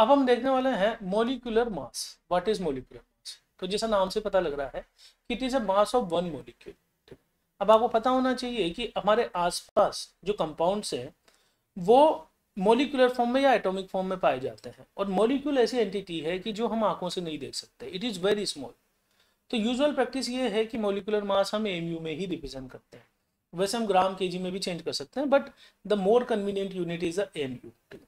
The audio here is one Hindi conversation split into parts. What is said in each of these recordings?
अब हम देखने वाले हैं molecular mass what is molecular mass तो जैसा नाम से पता लग रहा है कि it is a mass of one molecule अब आपको पता होना चाहिए कि हमारे आसपास जो कंपाउंड्स हैं वो मोलिकुलर फॉर्म में या एटॉमिक फॉर्म में पाए जाते हैं और मोलिक्यूल ऐसी एंटिटी है कि जो हम आंखों से नहीं देख सकते इट इज़ वेरी स्मॉल तो यूजुअल प्रैक्टिस ये है कि मोलिकुलर मास हम एम में ही रिप्रेजेंट करते हैं वैसे हम ग्राम के में भी चेंज कर सकते हैं but the more convenient unit is the M ठीक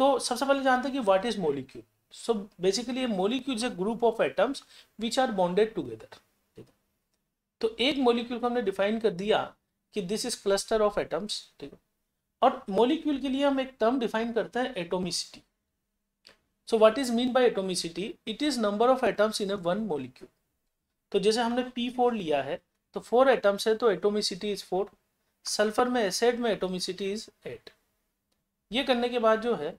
तो सबसे पहले जानते हैं कि what is molecule so basically molecule is a group of atoms which are bonded together तो एक मोलिक्यूल को हमने डिफाइन कर दिया कि this is cluster of atoms ठीक है और मोलिक्यूल के लिए हम एक टर्म डिफाइन करते हैं atomicity so what is mean by atomicity it is number of atoms in a one molecule तो जैसे हमने P4 लिया है तो फोर एटम्स है तो एटोमिसिटी इज फोर सल्फर में एसिड में एटोमिसिटी इज एट ये करने के बाद जो है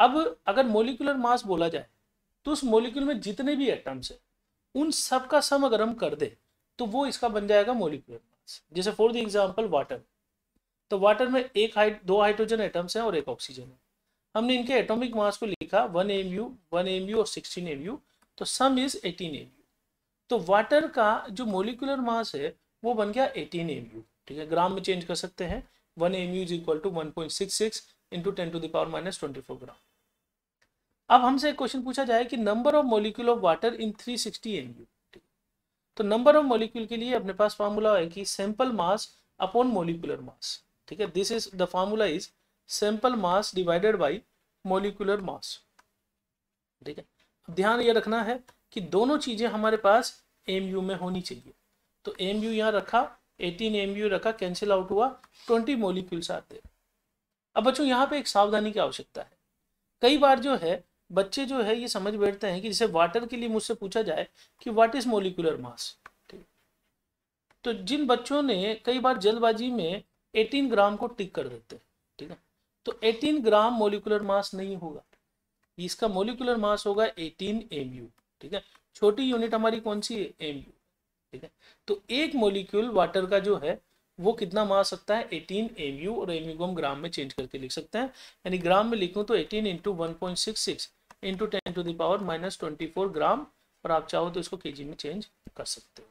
अब अगर मोलिकुलर मास बोला जाए तो उस मोलिक्यूल में जितने भी एटम्स हैं उन सब का सम अगर हम कर दें तो वो इसका बन जाएगा मोलिकुलर मास जैसे फॉर द एग्जाम्पल वाटर तो वाटर में एक हाइट दो हाइड्रोजन एटम्स हैं और एक ऑक्सीजन है हमने इनके एटॉमिक मास को लिखा one M U one M U और सिक्सटीन एम यू तो sum is eighteen M U तो वाटर का जो मोलिकुलर मास है वो बन गया एटीन एम यू ठीक है ग्राम में चेंज कर सकते हैं one M U is equal to one point six six into ten to the power minus twenty four gram अब हमसे क्वेश्चन पूछा जाए कि number of molecule of water in 360 sixty MU तो नंबर ऑफ मोलिक्यूल के लिए अपने पास फार्मूला है कि sample mass upon molecular mass ठीक है this is the formula is sample mass divided by molecular mass ठीक है ध्यान ये रखना है कि दोनों चीजें हमारे पास एम में होनी चाहिए तो एम यू यहाँ रखा 18 एम रखा कैंसिल आउट हुआ 20 मोलिक्यूल्स आते अब बच्चों यहाँ पे एक सावधानी की आवश्यकता है कई बार जो है बच्चे जो है ये समझ बैठते हैं कि जैसे वाटर के लिए मुझसे पूछा जाए कि व्हाट इज मोलिकुलर मास तो जिन बच्चों ने कई बार जल्दबाजी में 18 ग्राम को टिक कर देते हैं ठीक है तो 18 ग्राम मोलिकुलर मास नहीं होगा इसका मोलिकुलर मास होगा 18 एम ठीक है छोटी यूनिट हमारी कौन सी है एम ठीक है तो एक मोलिक्यूल वाटर का जो है वो कितना मास सकता है 18 एम और एम को हम ग्राम में चेंज करके लिख सकते हैं यानी ग्राम में लिखूं तो 18 into one point six six into ten to the power minus twenty four gram और आप चाहो तो इसको के में चेंज कर सकते हो